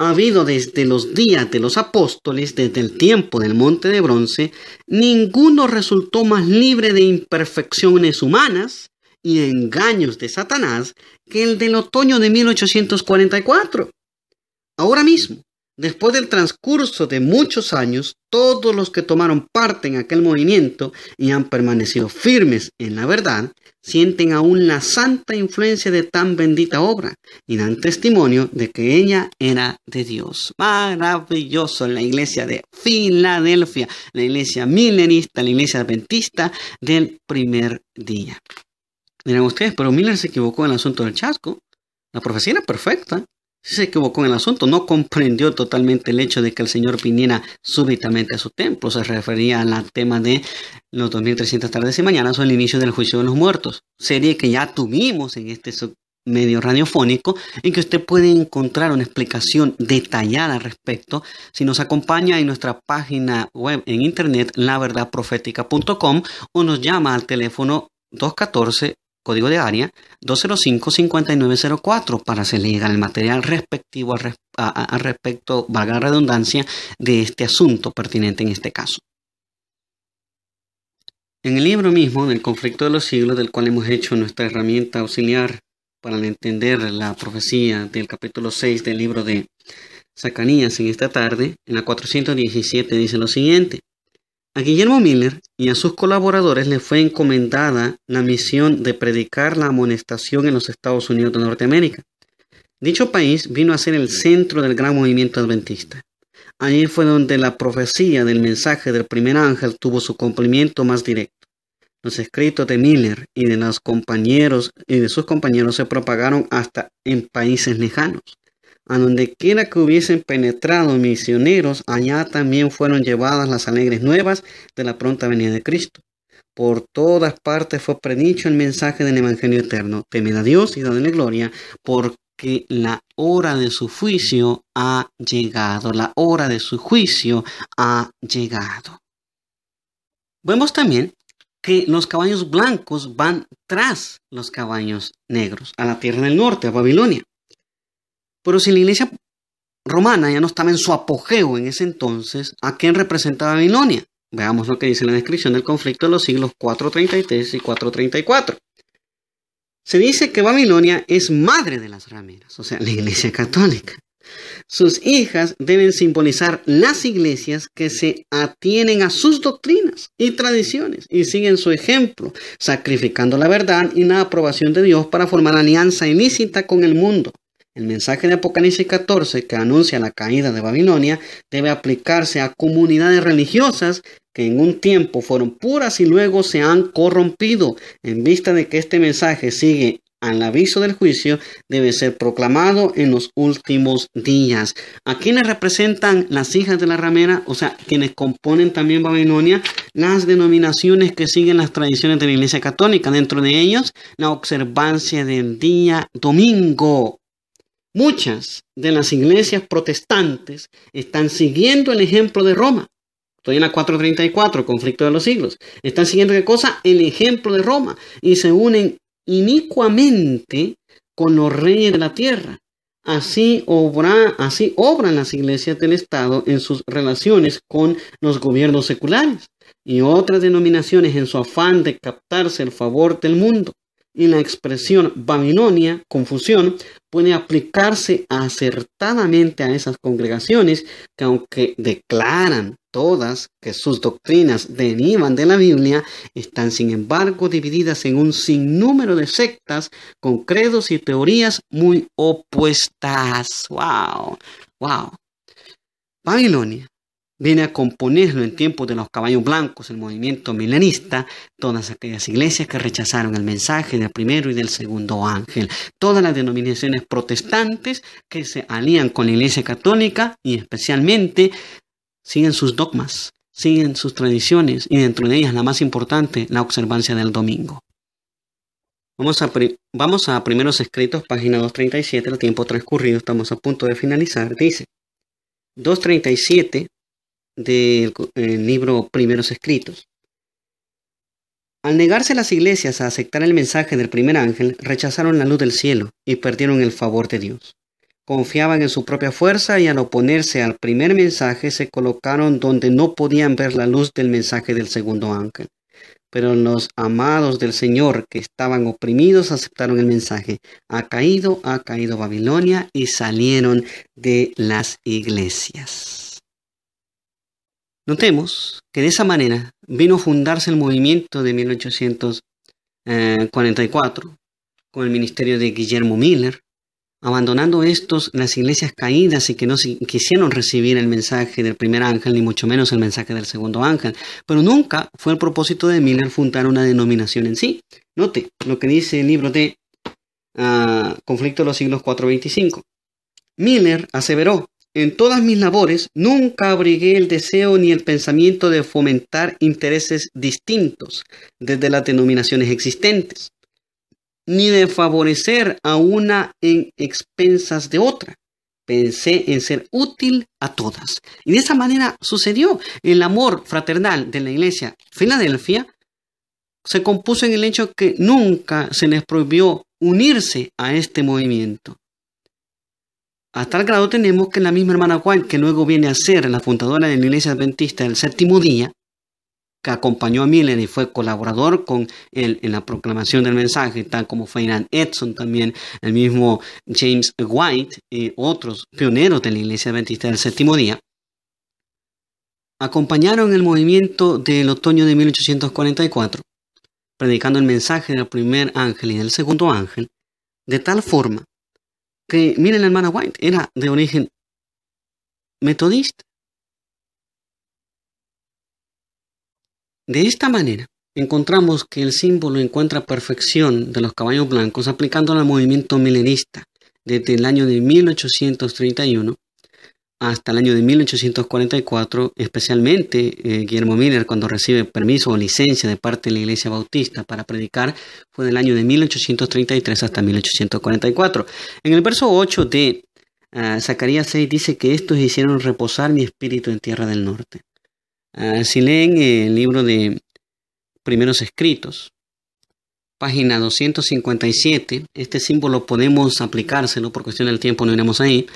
ha habido desde los días de los apóstoles, desde el tiempo del monte de bronce, ninguno resultó más libre de imperfecciones humanas y engaños de Satanás que el del otoño de 1844. Ahora mismo, Después del transcurso de muchos años, todos los que tomaron parte en aquel movimiento y han permanecido firmes en la verdad, sienten aún la santa influencia de tan bendita obra y dan testimonio de que ella era de Dios. Maravilloso la iglesia de Filadelfia, la iglesia milenista, la iglesia adventista del primer día. Dirán ustedes, pero Miller se equivocó en el asunto del chasco. La profecía era perfecta se equivocó en el asunto, no comprendió totalmente el hecho de que el Señor viniera súbitamente a su templo. Se refería al tema de los 2300 tardes y mañanas o el inicio del juicio de los muertos, serie que ya tuvimos en este medio radiofónico en que usted puede encontrar una explicación detallada al respecto si nos acompaña en nuestra página web en internet laverdaprofética.com o nos llama al teléfono 214 código de área 205-5904 para se llegar el material respectivo al, a, respecto, valga redundancia, de este asunto pertinente en este caso. En el libro mismo El conflicto de los siglos, del cual hemos hecho nuestra herramienta auxiliar para entender la profecía del capítulo 6 del libro de Zacanías en esta tarde, en la 417 dice lo siguiente. A Guillermo Miller y a sus colaboradores le fue encomendada la misión de predicar la amonestación en los Estados Unidos de Norteamérica. Dicho país vino a ser el centro del gran movimiento adventista. Allí fue donde la profecía del mensaje del primer ángel tuvo su cumplimiento más directo. Los escritos de Miller y de, los compañeros, y de sus compañeros se propagaron hasta en países lejanos. A donde quiera que hubiesen penetrado misioneros, allá también fueron llevadas las alegres nuevas de la pronta venida de Cristo. Por todas partes fue predicho el mensaje del Evangelio eterno. Temed a Dios y dadle gloria, porque la hora de su juicio ha llegado. La hora de su juicio ha llegado. Vemos también que los caballos blancos van tras los caballos negros, a la tierra del norte, a Babilonia. Pero si la iglesia romana ya no estaba en su apogeo en ese entonces, ¿a quién representa Babilonia? Veamos lo que dice la descripción del conflicto de los siglos 433 y 434. Se dice que Babilonia es madre de las rameras, o sea, la iglesia católica. Sus hijas deben simbolizar las iglesias que se atienen a sus doctrinas y tradiciones y siguen su ejemplo, sacrificando la verdad y la aprobación de Dios para formar alianza ilícita con el mundo. El mensaje de Apocalipsis 14 que anuncia la caída de Babilonia debe aplicarse a comunidades religiosas que en un tiempo fueron puras y luego se han corrompido. En vista de que este mensaje sigue al aviso del juicio, debe ser proclamado en los últimos días. ¿A quienes representan las hijas de la ramera? O sea, quienes componen también Babilonia, las denominaciones que siguen las tradiciones de la Iglesia Católica. Dentro de ellos, la observancia del día domingo. Muchas de las iglesias protestantes están siguiendo el ejemplo de Roma. Estoy en la 434, conflicto de los siglos. Están siguiendo qué cosa? El ejemplo de Roma. Y se unen inicuamente con los reyes de la tierra. Así, obra, así obran las iglesias del Estado en sus relaciones con los gobiernos seculares y otras denominaciones en su afán de captarse el favor del mundo y la expresión Babilonia, confusión, puede aplicarse acertadamente a esas congregaciones que aunque declaran todas que sus doctrinas derivan de la Biblia, están sin embargo divididas en un sinnúmero de sectas con credos y teorías muy opuestas. ¡Wow! ¡Wow! Babilonia viene a componerlo en tiempos de los caballos blancos, el movimiento milenista, todas aquellas iglesias que rechazaron el mensaje del primero y del segundo ángel, todas las denominaciones protestantes que se alían con la iglesia católica y especialmente siguen sus dogmas, siguen sus tradiciones y dentro de ellas la más importante, la observancia del domingo. Vamos a, vamos a primeros escritos, página 237, el tiempo transcurrido, estamos a punto de finalizar, dice. 237 del libro Primeros Escritos. Al negarse las iglesias a aceptar el mensaje del primer ángel, rechazaron la luz del cielo y perdieron el favor de Dios. Confiaban en su propia fuerza y al oponerse al primer mensaje se colocaron donde no podían ver la luz del mensaje del segundo ángel. Pero los amados del Señor que estaban oprimidos aceptaron el mensaje. Ha caído, ha caído Babilonia y salieron de las iglesias. Notemos que de esa manera vino a fundarse el movimiento de 1844 eh, con el ministerio de Guillermo Miller, abandonando estos las iglesias caídas y que no quisieron recibir el mensaje del primer ángel, ni mucho menos el mensaje del segundo ángel. Pero nunca fue el propósito de Miller fundar una denominación en sí. Note lo que dice el libro de ah, Conflicto de los siglos 425. Miller aseveró en todas mis labores nunca abrigué el deseo ni el pensamiento de fomentar intereses distintos desde las denominaciones existentes, ni de favorecer a una en expensas de otra. Pensé en ser útil a todas. Y de esa manera sucedió. El amor fraternal de la Iglesia Filadelfia se compuso en el hecho que nunca se les prohibió unirse a este movimiento. A tal grado tenemos que la misma hermana White, que luego viene a ser la fundadora de la Iglesia Adventista del Séptimo Día, que acompañó a Miller y fue colaborador con él en la proclamación del mensaje, tal como Feinan Edson, también el mismo James White y otros pioneros de la Iglesia Adventista del Séptimo Día, acompañaron el movimiento del otoño de 1844, predicando el mensaje del primer ángel y del segundo ángel, de tal forma miren, la hermana White era de origen metodista. De esta manera, encontramos que el símbolo encuentra perfección de los caballos blancos aplicándolo al movimiento milenista desde el año de 1831 hasta el año de 1844, especialmente eh, Guillermo Miller, cuando recibe permiso o licencia de parte de la Iglesia Bautista para predicar, fue del año de 1833 hasta 1844. En el verso 8 de ah, Zacarías 6 dice que estos hicieron reposar mi espíritu en tierra del norte. Ah, si leen el libro de primeros escritos, página 257, este símbolo podemos aplicárselo, por cuestión del tiempo no iremos ahí,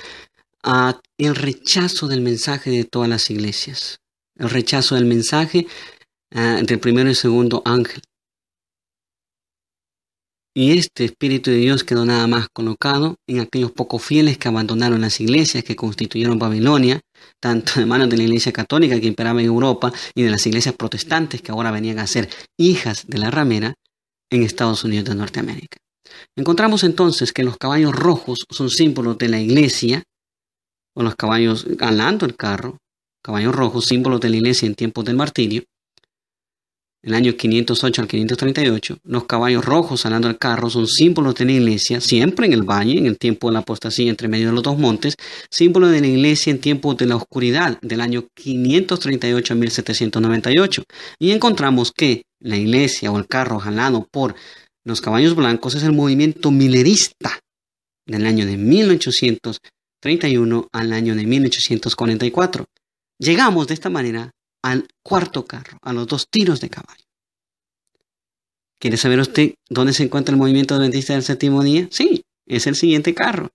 el rechazo del mensaje de todas las iglesias, el rechazo del mensaje del ah, entre el primero y segundo ángel. Y este Espíritu de Dios quedó nada más colocado en aquellos pocos fieles que abandonaron las iglesias que constituyeron Babilonia, tanto de manos de la Iglesia Católica que imperaba en Europa y de las iglesias protestantes que ahora venían a ser hijas de la ramera en Estados Unidos de Norteamérica. Encontramos entonces que los caballos rojos son símbolos de la iglesia o los caballos galando el carro, caballos rojos, símbolos de la iglesia en tiempos del martirio, en el año 508 al 538, los caballos rojos ganando el carro son símbolos de la iglesia, siempre en el valle, en el tiempo de la apostasía entre medio de los dos montes, símbolo de la iglesia en tiempos de la oscuridad, del año 538 a 1798. Y encontramos que la iglesia o el carro jalado por los caballos blancos es el movimiento milerista del año de 1800 31 al año de 1844. Llegamos de esta manera al cuarto carro, a los dos tiros de caballo. ¿Quiere saber usted dónde se encuentra el movimiento adventista del séptimo día? Sí, es el siguiente carro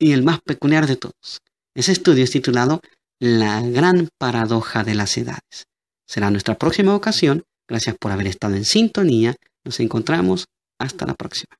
y el más peculiar de todos. Ese estudio es titulado La gran paradoja de las edades. Será nuestra próxima ocasión. Gracias por haber estado en sintonía. Nos encontramos. Hasta la próxima.